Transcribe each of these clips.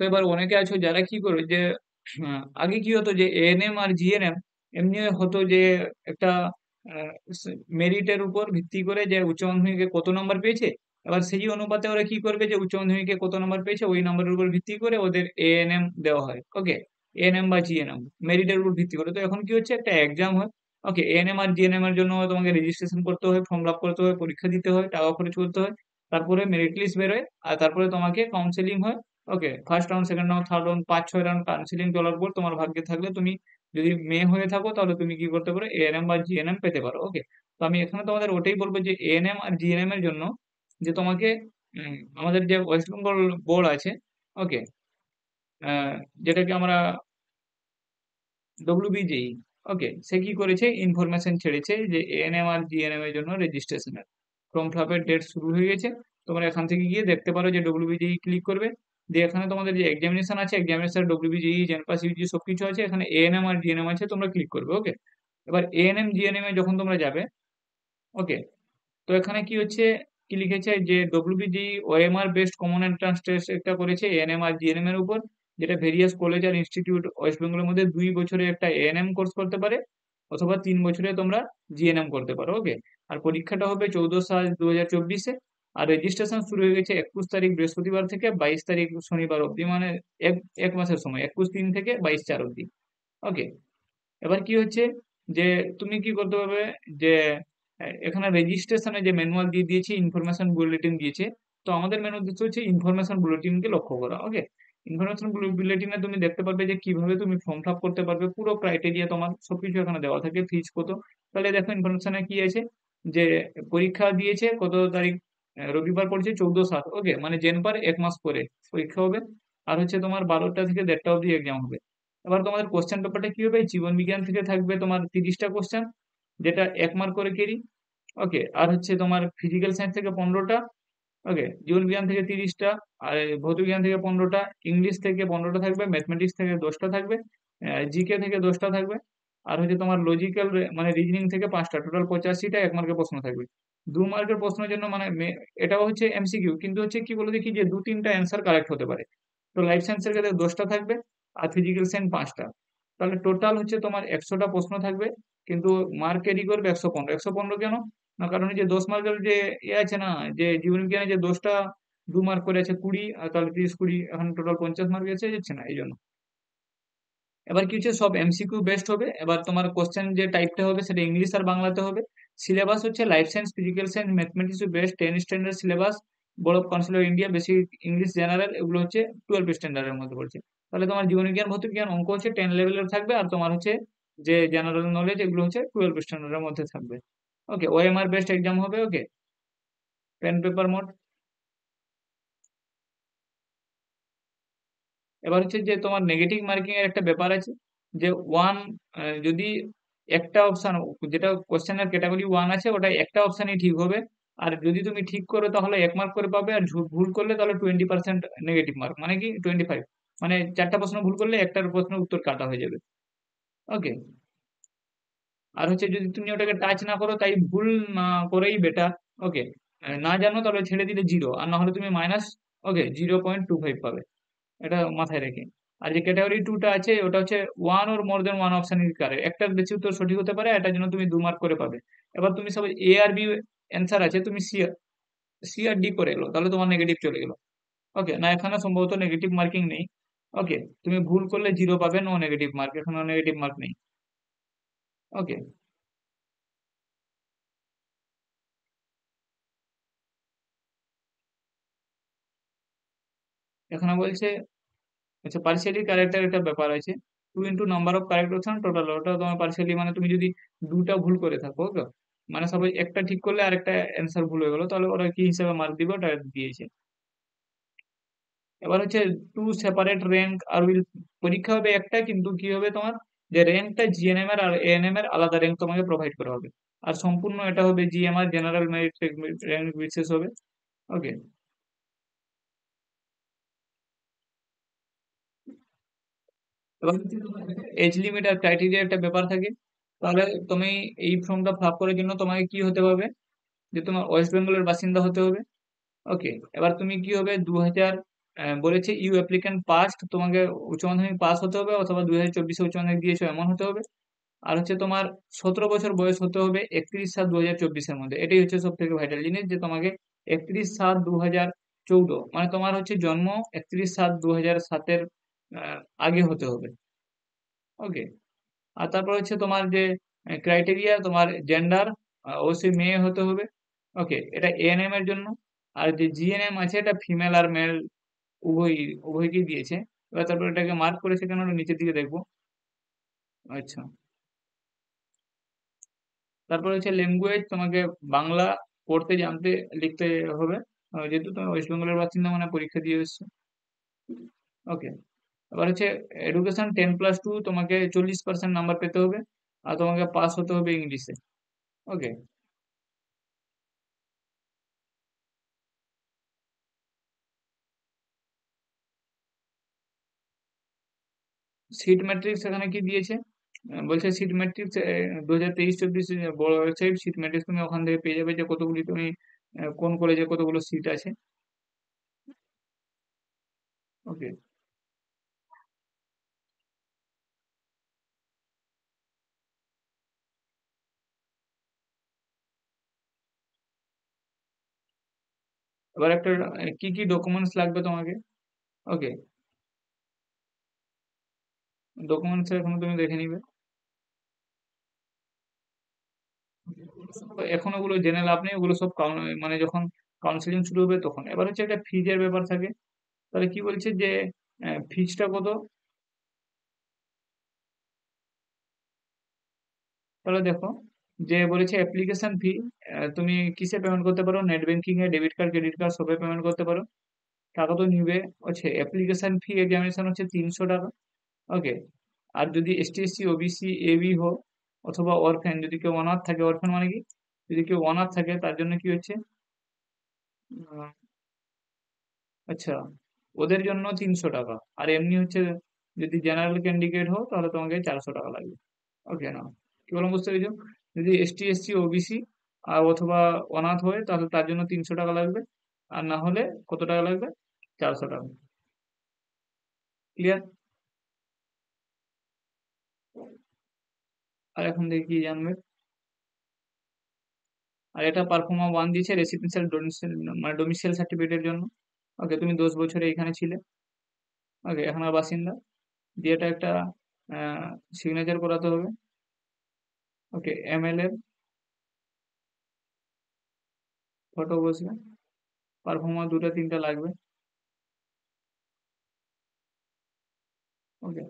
তো এবার অনেকে আছো যারা কি করো যে হ্যাঁ, আগে কি হতো যে এএনএম আর জিএনএম এমনি হতো যে একটা মেরিটের উপর ভিত্তি করে যে উচ্চ মাধ্যমিকে কত নম্বর পেয়েছে এবার সেই অনুপাতে ওরা কি করবে যে উচ্চ মাধ্যমিকে কত নম্বর পেয়েছে ওই নম্বরের উপর ভিত্তি করে ওদের এএনএম দেওয়া হয় ওকে এএনএম বা জিএনএম মেরিটের উপর ভিত্তি করে তো এখন কি হচ্ছে একটা এক্সাম হয় ওকে এএনএম আর জিএনএম এর জন্য তোমাকে রেজিস্ট্রেশন করতে হয় ফর্ম ফিল করতে হয় পরীক্ষা দিতে হয় টাকা খরচ করতে হয় তারপরে মেরিট লিস্ট বেরোয় আর তারপরে তোমাকে কাউন্সেলিং হয় okay first round second round third round পাঁচ ছয় রাউন্ড কাউন্সিলিং চলার পর তোমার ভাগ্যে থাকলে তুমি যদি মেয়ে হয়ে থাকো তাহলে তুমি কি করতে পারো এএনএম বা জিএনএম পেতে পারো ওকে তো আমি এখানে তোমাদের ওটাই বলবো যে এএনএম আর জিএনএম এর জন্য যে তোমাকে আমাদের যে ওয়েস্ট বেঙ্গল বোর্ড আছে ওকে যেটাকে আমরা ডব্লিউবিজেই ওকে সে কি করেছে ইনফরমেশন ছেড়েছে যে এএনএম আর জিএনএম এর জন্য রেজিস্ট্রেশনের ফর্ম ফ্লাপের ডেট শুরু হয়ে গেছে তোমরা এখান থেকে গিয়ে দেখতে পারো যে ডব্লিউবিজেই ক্লিক করবে দিয়ে এখানে তোমাদের যে এক্সামিনেশন আছে এক্সামিনেশন ডব্লিউবিজি জেনপাস ইউজি সব কিছু আছে এখানে এএনএম আর জিএনএম আছে তোমরা ক্লিক করবে ওকে এবার এএনএম জিএনএম এ যখন তোমরা যাবে ওকে তো এখানে কি হচ্ছে কি লিখেছে যে WBG OMR based common entrance test একটা করেছে এএনএম আর জিএনএম এর উপর যেটা ভেরিয়াস কলেজ আর ইনস্টিটিউট ওয়েস্ট বেঙ্গলের মধ্যে দুই বছরে একটা এএনএম কোর্স করতে পারে অথবা তিন বছরে তোমরা জিএনএম করতে পারো ওকে আর পরীক্ষাটা হবে চৌদ্দ সাল দু হাজার চব্বিশে আর রেজিস্ট্রেশন শুরু হয়ে গেছে একুশ তারিখ বৃহস্পতিবার থেকে বাইশ তারিখ শনিবার অবধি মানে এক এক মাসের সময় একুশ তিন থেকে বাইশ চার অবধি ওকে এবার কি হচ্ছে যে তুমি কি করতে পারবে যে এখানে রেজিস্ট্রেশনে যে ম্যানুয়াল দিয়ে দিয়েছি ইনফরমেশন বুলেটিন দিয়েছে তো আমাদের মেন উদ্দেশ্য হচ্ছে ইনফরমেশন বুলেটিনকে লক্ষ্য করা ওকে ইনফরমেশন বুলেটিনে তুমি দেখতে পারবে যে কিভাবে তুমি ফর্ম ফিল করতে পারবে পুরো ক্রাইটেরিয়া তোমার সবকিছু এখানে দেওয়া থাকে ফিজ কত তাহলে দেখো ইনফরমেশনে কি আছে যে পরীক্ষা দিয়েছে কত তারিখ রবিবার পড়ছে চৌদ্দ সাত ওকে মানে জেনপার এক মাস পরে পরীক্ষা হবে আর হচ্ছে তোমার বারোটা থেকে দেড়টা অবধি এক্সাম হবে এবার তোমাদের কোশ্চেন পেপারটা কি হবে জীবন বিজ্ঞান থেকে থাকবে তোমার তিরিশটা কোশ্চেন যেটা এক মার্ক করে কেরি ওকে আর হচ্ছে তোমার ফিজিক্যাল সায়েন্স থেকে পনেরোটা ওকে জীবন বিজ্ঞান থেকে তিরিশটা আর ভৌতিক বিজ্ঞান থেকে পনেরোটা ইংলিশ থেকে পনেরোটা থাকবে ম্যাথমেটিক্স থেকে দশটা থাকবে জিকে থেকে দশটা থাকবে আর হচ্ছে তোমার লজিক্যাল মানে রিজনিং থেকে পাঁচটা টোটাল পঁচাশিটা এক মার্কের প্রশ্ন থাকবে দু মার্কের প্রশ্নের জন্য মানে এটাও হচ্ছে এমসিকিউ কিন্তু হচ্ছে কি বলে দেখি যে দু তিনটা অ্যান্সার কারেক্ট হতে পারে তো লাইফ সায়েন্সের ক্ষেত্রে দশটা থাকবে আর ফিজিক্যাল সায়েন্স পাঁচটা তাহলে টোটাল হচ্ছে তোমার একশোটা প্রশ্ন থাকবে কিন্তু মার্ক এডি করবে একশো পনেরো একশো পনেরো কেন না কারণ যে দশ মার্কের যে এ আছে না যে জীবন বিজ্ঞানে যে দশটা দু মার্ক করে আছে কুড়ি আর তাহলে তিরিশ কুড়ি এখন টোটাল পঞ্চাশ মার্ক এসে যাচ্ছে না এই জন্য এবার কি হচ্ছে সব এমসিকিউ বেস্ট হবে এবার তোমার কোশ্চেন যে টাইপটা হবে সেটা ইংলিশ আর বাংলাতে হবে সিলেবাস হচ্ছে life science physical science mathematics based ten standard syllabus বড় কাউন্সিল অফ ইন্ডিয়া বেশি ইংলিশ জেনারেল এগুলো হচ্ছে টুয়েলভ স্ট্যান্ডার্ডের মধ্যে পড়ছে তাহলে তোমার জীবনবিজ্ঞান ভৌত বিজ্ঞান অঙ্ক হচ্ছে টেন লেভেলের থাকবে আর তোমার হচ্ছে যে জেনারেল নলেজ এগুলো হচ্ছে টুয়েলভ স্ট্যান্ডার্ডের মধ্যে থাকবে ওকে ওএমআর বেস্ট এক্সাম হবে ওকে পেন পেপার মোড এবার হচ্ছে যে তোমার নেগেটিভ মার্কিংয়ের একটা ব্যাপার আছে যে ওয়ান যদি একটা অপশান যেটা কোশ্চেনের ক্যাটাগরি ওয়ান আছে ওটা একটা অপশানই ঠিক হবে আর যদি তুমি ঠিক করো তাহলে এক মার্ক করে পাবে আর ভুল করলে তাহলে টোয়েন্টি পার্সেন্ট নেগেটিভ মার্ক মানে কি টোয়েন্টি ফাইভ মানে চারটা প্রশ্ন ভুল করলে একটার প্রশ্ন উত্তর কাটা হয়ে যাবে ওকে আর হচ্ছে যদি তুমি ওটাকে টাচ না করো তাই ভুল না করেই বেটার ওকে না জানো তাহলে ছেড়ে দিলে জিরো আর না হলে তুমি minus okay zero point two five পাবে এটা মাথায় রেখে আর যে ক্যাটাগরি টুটা আছে ওটা হচ্ছে one or more than one option is correct একটার বেশি উত্তর সঠিক হতে পারে এটার জন্য তুমি দু মার্ক করে পাবে এবার তুমি সব এ আর বি অ্যান্সার আছে তুমি সি সি আর ডি করে এলো তাহলে তোমার নেগেটিভ চলে গেলো ওকে না এখানে সম্ভবত নেগেটিভ মার্কিং নেই ওকে তুমি ভুল করলে জিরো পাবে নো নেগেটিভ মার্ক এখানে নেগেটিভ মার্ক নেই ওকে এখানে বলছে আচ্ছা পার্সিয়ালি ক্যারেক্টার একটা ব্যাপার আছে টু ইন্টু নাম্বার অফ হচ্ছে না টোটাল ওটা তোমার পার্সিয়ালি মানে তুমি যদি দুটা ভুল করে থাকো ওকে মানে সবাই একটা ঠিক করলে আর একটা অ্যান্সার ভুল হয়ে গেলো তাহলে ওরা কি হিসাবে মার্ক দিবে ওটা দিয়েছে এবার হচ্ছে টু সেপারেট র্যাঙ্ক আর উইল পরীক্ষা হবে একটা কিন্তু কি হবে তোমার যে র্যাঙ্কটা জিএনএম এর আর এএনএম এর আলাদা র্যাঙ্ক তোমাকে প্রোভাইড করা হবে আর সম্পূর্ণ এটা হবে জিএমআর জেনারেল মেরিট র্যাঙ্ক বিশেষ হবে ওকে এবং এজ লিমিট আর ক্রাইটেরিয়া একটা ব্যাপার থাকে তাহলে তুমি এই ফর্মটা ফাপ করার জন্য তোমাকে কি হতে হবে যে তোমার ওয়েস্ট বেঙ্গলের বাসিন্দা হতে হবে ওকে এবার তুমি কি হবে দু হাজার বলেছে ইউ অ্যাপ্লিক্যান্ট পাস্ট তোমাকে উচ্চ মাধ্যমিক পাস হতে হবে অথবা দু হাজার চব্বিশে উচ্চ মাধ্যমিক দিয়েছো এমন হতে হবে আর হচ্ছে তোমার সতেরো বছর বয়স হতে হবে একত্রিশ সাত দু হাজার চব্বিশের মধ্যে এটাই হচ্ছে সব থেকে ভাইটাল জিনিস যে তোমাকে একত্রিশ সাত দু হাজার চৌদ্দ মানে তোমার হচ্ছে জন্ম একত্রিশ সাত দু হাজার সাতের হ্যাঁ, আগে হতে হবে ওকে আর তারপর হচ্ছে তোমার যে ক্রাইটেরিয়া তোমার জেন্ডার অবশ্যই মেয়ে হতে হবে ওকে এটা এএনএম এর জন্য আর যে জিএনএম আছে এটা ফিমেল আর মেল উভয় উভয়কেই দিয়েছে এবার তারপর এটাকে মার্ক করেছে কেন নিচের দিকে দেখবো আচ্ছা তারপর হচ্ছে ল্যাঙ্গুয়েজ তোমাকে বাংলা পড়তে জানতে লিখতে হবে যেহেতু তুমি ওয়েস্ট বেঙ্গলের বাসিন্দা মানে পরীক্ষা দিয়ে এসছো ওকে এবার হচ্ছে এডুকেশন টেন প্লাস টু তোমাকে চল্লিশ পার্সেন্ট নাম্বার পেতে হবে আর তোমাকে পাস হতে হবে ইংলিশে ওকে সিট ম্যাট্রিক্স এখানে কি দিয়েছে বলছে সিট ম্যাট্রিক্স দু হাজার তেইশ চব্বিশ বড় ওয়েবসাইট সিট ম্যাট্রিক্স তুমি ওখান থেকে পেয়ে যাবে যে কতগুলি তুমি কোন কলেজে কতগুলো সিট আছে ওকে এবার একটা কি কি ডকুমেন্টস লাগবে তোমাকে ওকে ডকুমেন্টস এখনো তুমি দেখে নিবে এখন ওগুলো জেনে লাভ নেই ওগুলো সব মানে যখন কাউন্সিলিং শুরু হবে তখন এবার হচ্ছে একটা ফিজের ব্যাপার থাকে তাহলে কি বলছে যে ফিজটা কত তাহলে দেখো যে বলেছে অ্যাপ্লিকেশন ফি তুমি কিসে পেমেন্ট করতে পারো নেট ব্যাংকিং এ ডেবিট কার্ড ক্রেডিট কার্ড সবে পেমেন্ট করতে পারো টাকা তো নিবে হচ্ছে অ্যাপ্লিকেশন ফি এক্সামিনেশন হচ্ছে তিনশো টাকা ওকে আর যদি S ST SC OBC B হো অথবা অরফেন যদি কেউ অনাথ থাকে অরফেন মানে কি যদি কেউ অনাথ থাকে তার জন্য কি হচ্ছে আচ্ছা ওদের জন্য তিনশো টাকা আর এমনি হচ্ছে যদি জেনারেল ক্যান্ডিডেট হো তাহলে তোমাকে চারশো টাকা লাগবে ওকে না কি বললাম বুঝতে পেরেছো যদি এসটি এসসি ওবিসি আর অথবা অনাথ হয় তাহলে তার জন্য তিনশো টাকা লাগবে আর না হলে কত টাকা লাগবে চারশো টাকা ক্লিয়ার আর এখন দেখি জানবে আর এটা পারফর্মা ওয়ান দিয়েছে রেসিডেন্সিয়াল মানে ডোমিসিয়াল সার্টিফিকেটের জন্য ওকে তুমি দশ বছরে এখানে ছিলে ওকে আর বাসিন্দা দিয়ে এটা একটা সিগনেচার করাতে হবে ওকে এমএলএর ফটো বসবে পারফর্মার দুটা তিনটা লাগবে ওকে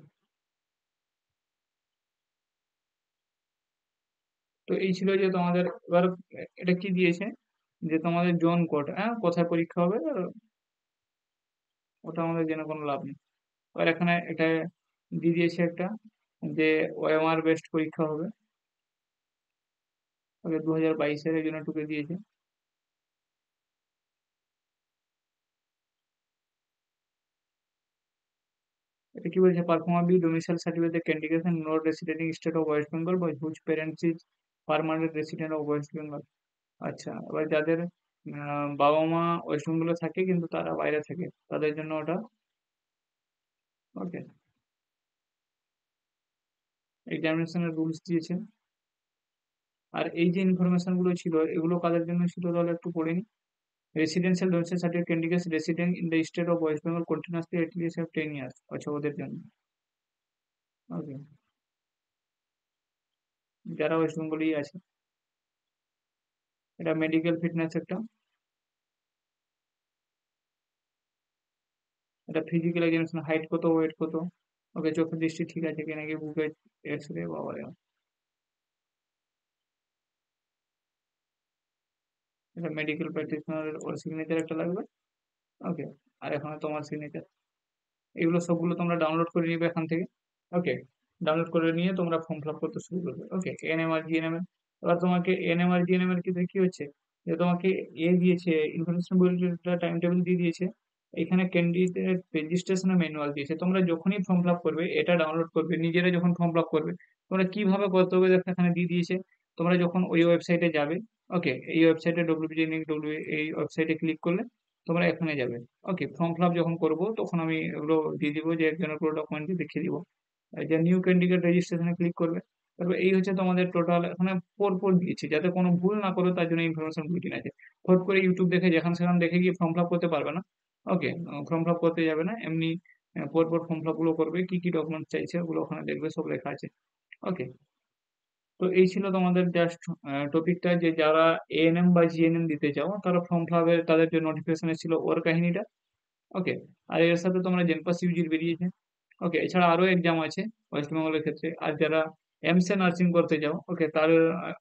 তো এই ছিল যে তোমাদের এবার এটা কি দিয়েছে যে তোমাদের জোন কোড হ্যাঁ কোথায় পরীক্ষা হবে ওটা আমাদের জেনে কোনো লাভ নেই এবার এখানে এটা দিয়ে দিয়েছে একটা যে ওএমআর বেস্ট পরীক্ষা হবে ওকে দু হাজার বাইশের জন্য ঢুকে দিয়েছে এটা কি বলছে proforma B domicile certificate the candidates not resident state of West Bengal বা whose parents is permanent resident of West Bengal আচ্ছা এবার যাদের বাবা মা ওয়েস্ট বেঙ্গলে থাকে কিন্তু তারা বাইরে থাকে তাদের জন্য ওটা ওকে এক্সামিনেশনের রুলস দিয়েছে আর এই যে ইনফরমেশনগুলো ছিল এগুলো কাদের জন্য ছিল তাহলে একটু পড়ে নি residential domestic certificate candidates resident in the state of West Bengal continuously at least of ten years আচ্ছা ওদের জন্য ওকে যারা ওয়েস্ট বেঙ্গলেই আছে এটা মেডিকেল ফিটনেস একটা এটা ফিজিক্যাল এক্সামিনেশন হাইট কত ওয়েট কত ওকে চোখের দৃষ্টি ঠিক আছে কিনা কি বুকের এক্স রে বাবা এটা মেডিকেল প্র্যাকটিশনারের ওর সিগনেচার একটা লাগবে ওকে আর এখানে তোমার সিগনেচার এগুলো সবগুলো তোমরা ডাউনলোড করে নিবে এখান থেকে ওকে ডাউনলোড করে নিয়ে তোমরা ফর্ম ফিল করতে শুরু করবে ওকে এনএম আর জিএনএম এবার তোমাকে এম আর জি এন জিএনএম এর কী হচ্ছে যে তোমাকে এ দিয়েছে ইনফরমেশন বুলেটিনটা টাইম টেবিল দিয়ে দিয়েছে এখানে ক্যান্ডিডেট রেজিস্ট্রেশন ম্যানুয়াল দিয়েছে তোমরা যখনই ফর্ম ফিল করবে এটা ডাউনলোড করবে নিজেরা যখন ফর্ম ফিল করবে তোমরা কীভাবে করতে হবে দেখো এখানে দিয়ে দিয়েছে তোমরা যখন ওই ওয়েবসাইটে যাবে ওকে এই ওয়েবসাইটে ডব্লিউবিটি লিঙ্ক ডব্লিউ এই ওয়েবসাইটে ক্লিক করলে তোমরা এখানে যাবে ওকে ফর্ম ফিল যখন করবো তখন আমি এগুলো দিয়ে দিব যে একজনের পুরো ডকুমেন্ট দেখিয়ে দিব যে নিউ ক্যান্ডিডেট রেজিস্ট্রেশনে ক্লিক করবে তারপর এই হচ্ছে তোমাদের টোটাল এখানে পর পর দিয়েছে যাতে কোনো ভুল না করো তার জন্য ইনফরমেশন বুলেটিন আছে ফট করে ইউটিউব দেখে যেখান সেখান দেখে গিয়ে ফর্ম ফিল করতে পারবে না ওকে ফর্ম ফিল করতে যাবে না এমনি পর পর ফর্ম ফিল করবে কি কি ডকুমেন্ট চাইছে ওগুলো ওখানে দেখবে সব লেখা আছে ওকে তো এই ছিল তোমাদের জাস্ট টপিকটা যে যারা এএনএম বা জিএনএম দিতে চাও তারা ফর্ম ফ্লাভের তাদের যে নোটিফিকেশন ছিল ওর কাহিনীটা ওকে আর এর সাথে তোমরা জেনপাস ইউজির বেরিয়েছে ওকে এছাড়া আরও এক্সাম আছে ওয়েস্ট বেঙ্গলের ক্ষেত্রে আর যারা এমসে নার্সিং করতে যাও ওকে তার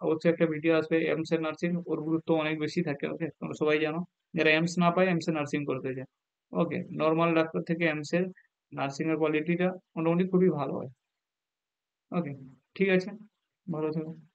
অবশ্যই একটা ভিডিও আসবে এমসে নার্সিং ওর গুরুত্ব অনেক বেশি থাকে ওকে তোমরা সবাই জানো যারা এমস না পায় এমসে নার্সিং করতে যায় ওকে নর্মাল ডাক্তার থেকে এমসের নার্সিংয়ের কোয়ালিটিটা মোটামুটি খুবই ভালো হয় ওকে ঠিক আছে Gracias.